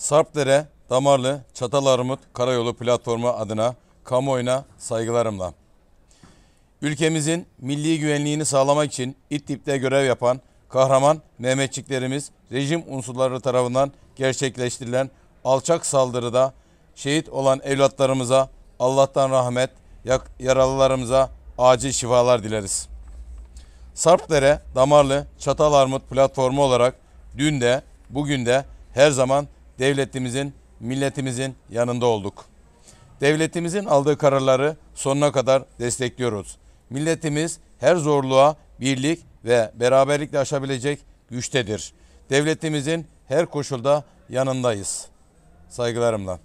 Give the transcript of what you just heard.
Sarpdere, Damarlı, Çatalarmut Karayolu Platformu adına kamuoyuna saygılarımla. Ülkemizin milli güvenliğini sağlamak için İdlib'de görev yapan kahraman Mehmetçiklerimiz rejim unsurları tarafından gerçekleştirilen alçak saldırıda şehit olan evlatlarımıza Allah'tan rahmet, yaralılarımıza acil şifalar dileriz. Sarpdere, Damarlı, Çatalarmut platformu olarak dün de bugün de her zaman devletimizin, milletimizin yanında olduk. Devletimizin aldığı kararları sonuna kadar destekliyoruz. Milletimiz her zorluğa birlik ve beraberlikle aşabilecek güçtedir. Devletimizin her koşulda yanındayız. Saygılarımla.